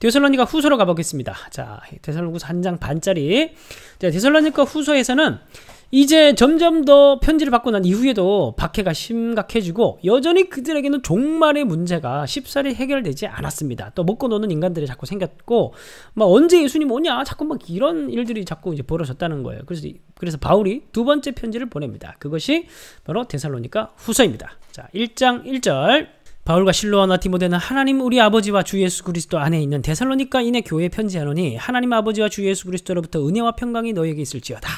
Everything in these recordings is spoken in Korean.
데살로니가 후서로 가보겠습니다. 자, 데살로니가 한장 반짜리. 자, 데살로니가 후서에서는 이제 점점 더 편지를 받고 난 이후에도 박해가 심각해지고 여전히 그들에게는 종말의 문제가 쉽사리 해결되지 않았습니다. 또 먹고 노는 인간들이 자꾸 생겼고 막 언제 예수님 오냐 자꾸 막 이런 일들이 자꾸 이제 벌어졌다는 거예요. 그래서 그래서 바울이 두 번째 편지를 보냅니다. 그것이 바로 데살로니가 후서입니다. 자, 1장 1절. 바울과 실로아나 디모데는 하나님 우리 아버지와 주 예수 그리스도 안에 있는 데살로니가인의 교회에 편지하노니 하나님 아버지와 주 예수 그리스도로부터 은혜와 평강이 너희에게 있을지어다.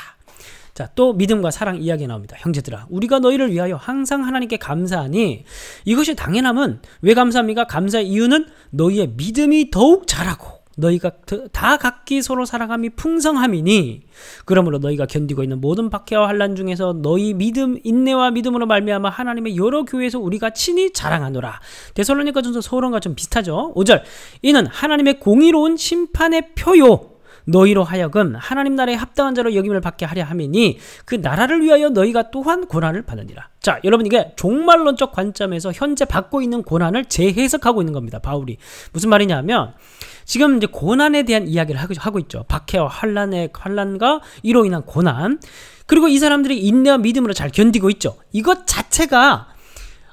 자, 또 믿음과 사랑 이야기 나옵니다. 형제들아, 우리가 너희를 위하여 항상 하나님께 감사하니 이것이 당연함은 왜 감사합니까? 감사의 이유는 너희의 믿음이 더욱 자라고 너희가 다 각기 서로 사랑함이 풍성함이니 그러므로 너희가 견디고 있는 모든 박해와 환란 중에서 너희 믿음 인내와 믿음으로 말미암아 하나님의 여러 교회에서 우리가 친히 자랑하노라 대살로니까좀서 서론과 좀 비슷하죠 5절 이는 하나님의 공의로운 심판의 표요 너희로 하여금 하나님 나라에 합당한 자로 여김을 받게 하려 함이니 그 나라를 위하여 너희가 또한 고난을 받느니라. 자, 여러분 이게 종말론적 관점에서 현재 받고 있는 고난을 재해석하고 있는 겁니다. 바울이 무슨 말이냐면 하 지금 이제 고난에 대한 이야기를 하고 있죠. 박해와 환란의 환란과 이로 인한 고난. 그리고 이 사람들이 인내와 믿음으로 잘 견디고 있죠. 이것 자체가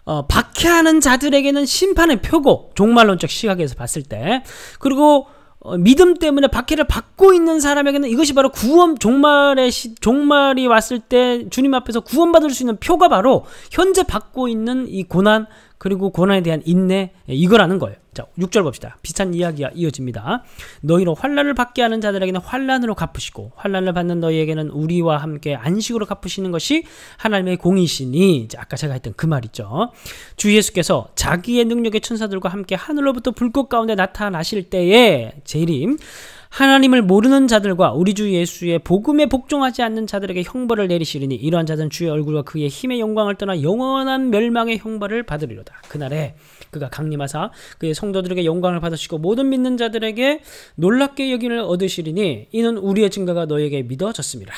어, 박해하는 자들에게는 심판의 표고 종말론적 시각에서 봤을 때 그리고 어, 믿음 때문에 박해를 받고 있는 사람에게는 이것이 바로 구원 종말의 시, 종말이 왔을 때 주님 앞에서 구원받을 수 있는 표가 바로 현재 받고 있는 이 고난 그리고 고난에 대한 인내 예, 이거라는 거예요. 자, 6절 봅시다. 비슷한 이야기가 이어집니다. 너희로 환란을 받게 하는 자들에게는 환란으로 갚으시고 환란을 받는 너희에게는 우리와 함께 안식으로 갚으시는 것이 하나님의 공이시니 아까 제가 했던 그 말이죠. 주 예수께서 자기의 능력의 천사들과 함께 하늘로부터 불꽃 가운데 나타나실 때에 제이림 하나님을 모르는 자들과 우리 주 예수의 복음에 복종하지 않는 자들에게 형벌을 내리시리니 이러한 자들은 주의 얼굴과 그의 힘의 영광을 떠나 영원한 멸망의 형벌을 받으리로다. 그날에 그가 강림하사 그의 성도들에게 영광을 받으시고 모든 믿는 자들에게 놀랍게 여김을 얻으시리니 이는 우리의 증거가 너에게 믿어졌습니다.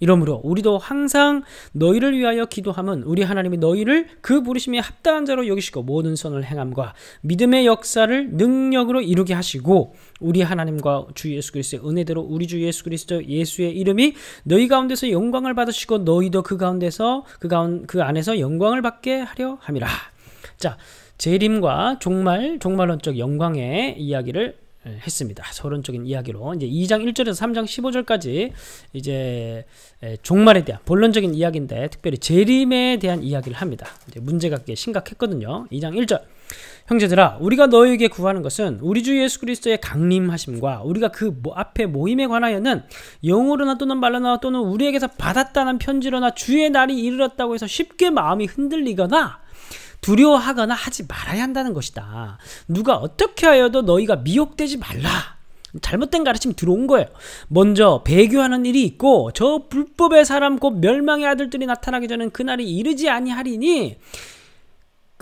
이러므로 우리도 항상 너희를 위하여 기도함은 우리 하나님이 너희를 그 부르심에 합당한 자로 여기시고 모든 선을 행함과 믿음의 역사를 능력으로 이루게 하시고 우리 하나님과 주 예수 그리스도의 은혜대로 우리 주 예수 그리스도 예수의 이름이 너희 가운데서 영광을 받으시고 너희도 그 가운데서 그 가운 그 안에서 영광을 받게 하려 함이라. 자, 재림과 종말 종말론적 영광의 이야기를 했습니다. 서론적인 이야기로 이제 2장 1절에서 3장 15절까지 이제 종말에 대한 본론적인 이야기인데 특별히 재림에 대한 이야기를 합니다. 이제 문제가 꽤 심각했거든요. 2장 1절 형제들아 우리가 너희에게 구하는 것은 우리 주 예수 그리스도의 강림하심과 우리가 그 앞에 모임에 관하여는 영어로나 또는 말로나 또는 우리에게서 받았다는 편지로나 주의 날이 이르렀다고 해서 쉽게 마음이 흔들리거나 두려워하거나 하지 말아야 한다는 것이다. 누가 어떻게 하여도 너희가 미혹되지 말라. 잘못된 가르침이 들어온 거예요. 먼저 배교하는 일이 있고 저 불법의 사람 곧 멸망의 아들들이 나타나기 전에 그날이 이르지 아니하리니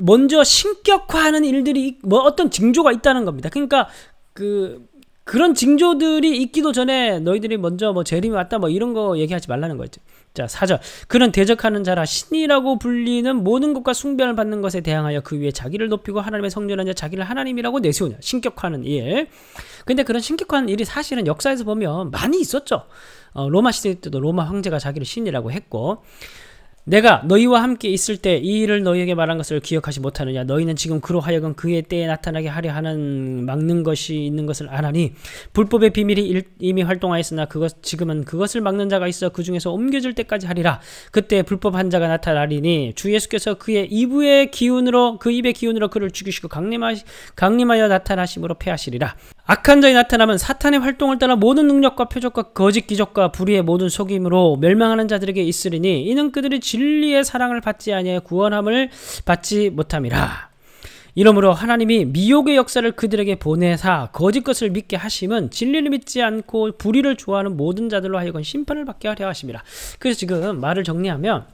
먼저 신격화하는 일들이 뭐 어떤 징조가 있다는 겁니다. 그러니까 그 그런 징조들이 있기도 전에 너희들이 먼저 뭐 재림이 왔다 뭐 이런 거 얘기하지 말라는 거였죠. 자, 4절. 그는 대적하는 자라 신이라고 불리는 모든 것과 숭배를 받는 것에 대항하여 그 위에 자기를 높이고 하나님의 성전한 자 자기를 하나님이라고 내세우냐. 신격화하는 일. 근데 그런 신격화하는 일이 사실은 역사에서 보면 많이 있었죠. 어, 로마 시대 때도 로마 황제가 자기를 신이라고 했고 내가 너희와 함께 있을 때 이 일을 너희에게 말한 것을 기억하지 못하느냐 너희는 지금 그로 하여금 그의 때에 나타나게 하려 하는 막는 것이 있는 것을 아나니 불법의 비밀이 일, 이미 활동하였으나 그것 지금은 그것을 막는 자가 있어 그 중에서 옮겨질 때까지 하리라 그때 불법한 자가 나타나리니 주 예수께서 그의 이부의 기운으로 그 입의 기운으로 그를 죽이시고 강림하, 강림하여 나타나심으로 패하시리라 악한 자의 나타남은 사탄의 활동을 따라 모든 능력과 표적과 거짓 기적과 불의의 모든 속임으로 멸망하는 자들에게 있으리니 이는 그들이 지 진리의 사랑을 받지 아니하여 구원함을 받지 못함이라. 이러므로 하나님이 미혹의 역사를 그들에게 보내사 거짓 것을 믿게 하심은 진리를 믿지 않고 불의를 좋아하는 모든 자들로 하여금 심판을 받게 하려 하십니다. 그래서 지금 말을 정리하면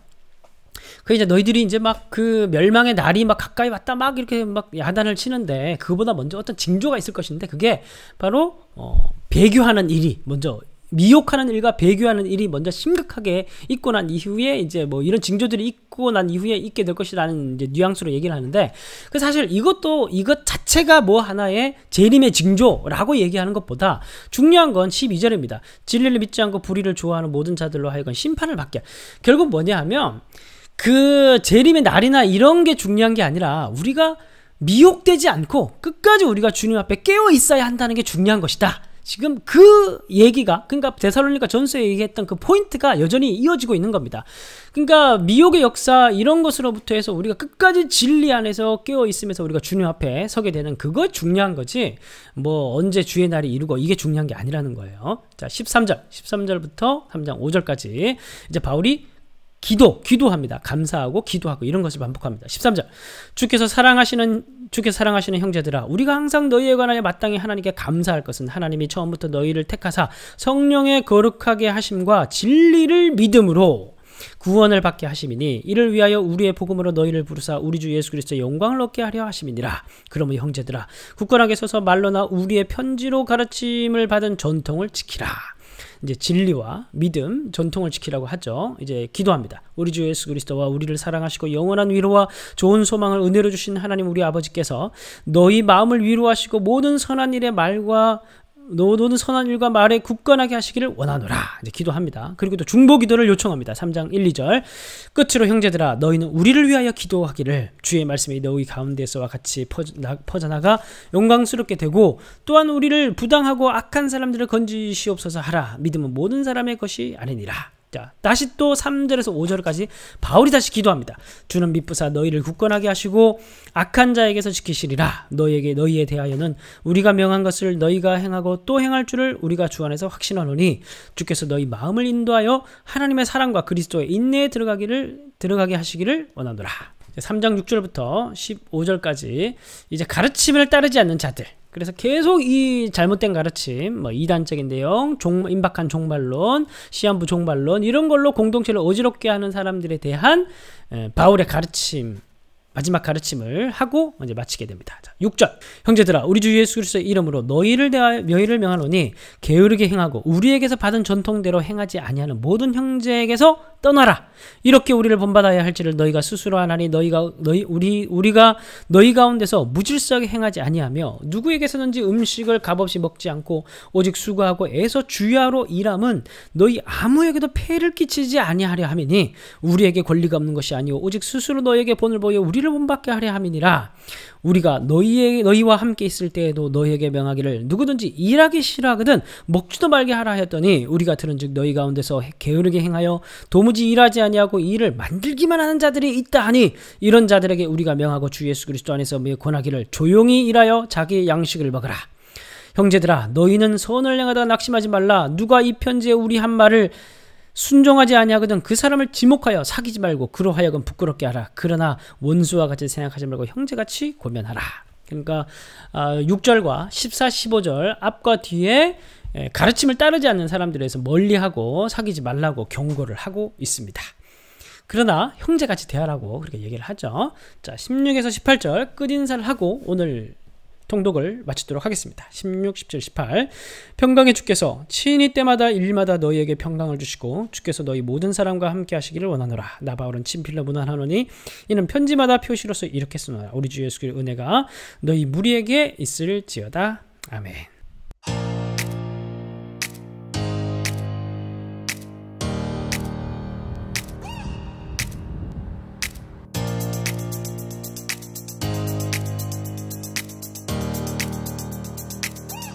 그 이제 너희들이 이제 막 그 멸망의 날이 막 가까이 왔다 막 이렇게 막 야단을 치는데 그보다 먼저 어떤 징조가 있을 것인데 그게 바로 어, 배교하는 일이 먼저 미혹하는 일과 배교하는 일이 먼저 심각하게 있고 난 이후에 이제 뭐 이런 징조들이 있고 난 이후에 있게 될 것이라는 이제 뉘앙스로 얘기를 하는데 그 사실 이것도 이것 자체가 뭐 하나의 재림의 징조라고 얘기하는 것보다 중요한 건 12절입니다. 진리를 믿지 않고 불의를 좋아하는 모든 자들로 하여금 심판을 받게. 결국 뭐냐 하면 그 재림의 날이나 이런 게 중요한 게 아니라 우리가 미혹되지 않고 끝까지 우리가 주님 앞에 깨어 있어야 한다는 게 중요한 것이다. 지금 그 얘기가 그러니까 대살로니가 전서에 얘기했던 그 포인트가 여전히 이어지고 있는 겁니다. 그러니까 미혹의 역사 이런 것으로부터 해서 우리가 끝까지 진리 안에서 깨어 있으면서 우리가 주님 앞에 서게 되는 그거 중요한 거지. 뭐 언제 주의 날이 이루고 이게 중요한 게 아니라는 거예요. 자, 13절. 13절부터 3장 5절까지 이제 바울이 기도, 기도합니다. 감사하고 기도하고 이런 것을 반복합니다. 13절. 주께서 사랑하시는 주께서 사랑하시는 형제들아 우리가 항상 너희에 관하여 마땅히 하나님께 감사할 것은 하나님이 처음부터 너희를 택하사 성령의 거룩하게 하심과 진리를 믿음으로 구원을 받게 하심이니 이를 위하여 우리의 복음으로 너희를 부르사 우리 주 예수 그리스도의 영광을 얻게 하려 하심이니라. 그러므로 형제들아 굳건하게 서서 말로나 우리의 편지로 가르침을 받은 전통을 지키라. 이제 진리와 믿음, 전통을 지키라고 하죠. 이제 기도합니다. 우리 주 예수 그리스도와 우리를 사랑하시고 영원한 위로와 좋은 소망을 은혜로 주신 하나님 우리 아버지께서 너희 마음을 위로하시고 모든 선한 일의 말과 너는 선한 일과 말에 굳건하게 하시기를 원하노라. 이제 기도합니다. 그리고 또 중보 기도를 요청합니다. 3장 1, 2절. 끝으로 형제들아 너희는 우리를 위하여 기도하기를 주의 말씀이 너희 가운데서와 같이 퍼져나가 영광스럽게 되고 또한 우리를 부당하고 악한 사람들을 건지시옵소서 하라. 믿음은 모든 사람의 것이 아니니라. 자, 다시 또 3절에서 5절까지 바울이 다시 기도합니다. 주는 미쁘사 너희를 굳건하게 하시고 악한 자에게서 지키시리라. 너희에게 너희에 대하여는 우리가 명한 것을 너희가 행하고 또 행할 줄을 우리가 주 안에서 확신하노니 주께서 너희 마음을 인도하여 하나님의 사랑과 그리스도의 인내에 들어가기를 들어가게 하시기를 원하노라. 3장 6절부터 15절까지 이제 가르침을 따르지 않는 자들 그래서 계속 이 잘못된 가르침, 뭐 이단적인 내용, 종, 임박한 종말론, 시한부 종말론 이런 걸로 공동체를 어지럽게 하는 사람들에 대한 바울의 가르침 마지막 가르침을 하고 이제 마치게 됩니다. 자, 6절. 형제들아 우리 주 예수 그리스도의 이름으로 너희를 대하여 너희를 명하노니 게으르게 행하고 우리에게서 받은 전통대로 행하지 아니하는 모든 형제에게서 떠나라. 이렇게 우리를 본받아야 할지를 너희가 스스로 하나니 너희가 너희 우리 우리가 너희 가운데서 무질서하게 행하지 아니하며 누구에게서든지 음식을 값없이 먹지 않고 오직 수고하고 애서 주야로 일함은 너희 아무에게도 폐를 끼치지 아니하려 함이니 우리에게 권리가 없는 것이 아니요 오직 스스로 너희에게 본을 보여 우리 너희를 본받게 하려 함이니라 우리가 너희의, 너희와 함께 있을 때에도 너희에게 명하기를 누구든지 일하기 싫어하거든 먹지도 말게 하라 하였더니 우리가 들은즉 너희 가운데서 게으르게 행하여 도무지 일하지 아니하고 일을 만들기만 하는 자들이 있다 하니 이런 자들에게 우리가 명하고 주 예수 그리스도 안에서 우 권하기를 조용히 일하여 자기의 양식을 먹으라 형제들아 너희는 선을 행하다 낙심하지 말라 누가 이 편지에 우리 한 말을 순종하지 아니하거든 그 사람을 지목하여 사귀지 말고 그로 하여금 부끄럽게 하라. 그러나 원수와 같이 생각하지 말고 형제같이 고면하라. 그러니까 6절과 14, 15절 앞과 뒤에 예, 가르침을 따르지 않는 사람들에서 멀리하고 사귀지 말라고 경고를 하고 있습니다. 그러나 형제같이 대하라고 그렇게 얘기를 하죠. 자, 16에서 18절 끝인사를 하고 오늘 통독을 마치도록 하겠습니다. 16, 17, 18 평강의 주께서 친히 때마다 일마다 너희에게 평강을 주시고 주께서 너희 모든 사람과 함께 하시기를 원하노라. 나 바울은 친필로 문안하노니 이는 편지마다 표시로서 이렇게 쓰노라. 우리 주 예수의 은혜가 너희 무리에게 있을지어다. 아멘.